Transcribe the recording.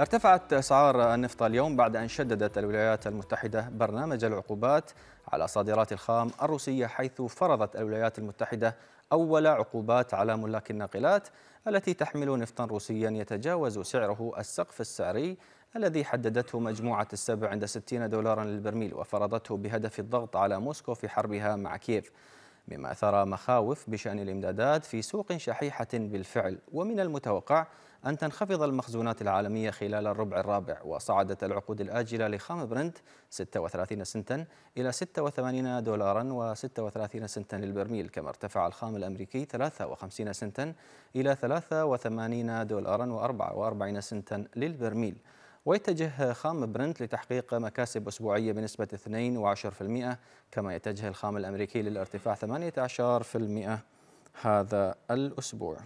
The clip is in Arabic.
ارتفعت أسعار النفط اليوم بعد أن شددت الولايات المتحدة برنامج العقوبات على صادرات الخام الروسية حيث فرضت الولايات المتحدة أول عقوبات على ملاك الناقلات التي تحمل نفطا روسيا يتجاوز سعره السقف السعري الذي حددته مجموعة السبع عند 60 دولارا للبرميل وفرضته بهدف الضغط على موسكو في حربها مع كييف مما أثار مخاوف بشأن الإمدادات في سوق شحيحة بالفعل ومن المتوقع أن تنخفض المخزونات العالمية خلال الربع الرابع وصعدت العقود الآجلة لخام برنت 36 سنتا إلى 86 دولارا و36 سنتا للبرميل كما ارتفع الخام الأمريكي 53 سنتا إلى 83 دولارا و44 سنتا للبرميل ويتجه خام برنت لتحقيق مكاسب أسبوعية بنسبة 2.10% كما يتجه الخام الأمريكي للارتفاع 18% هذا الأسبوع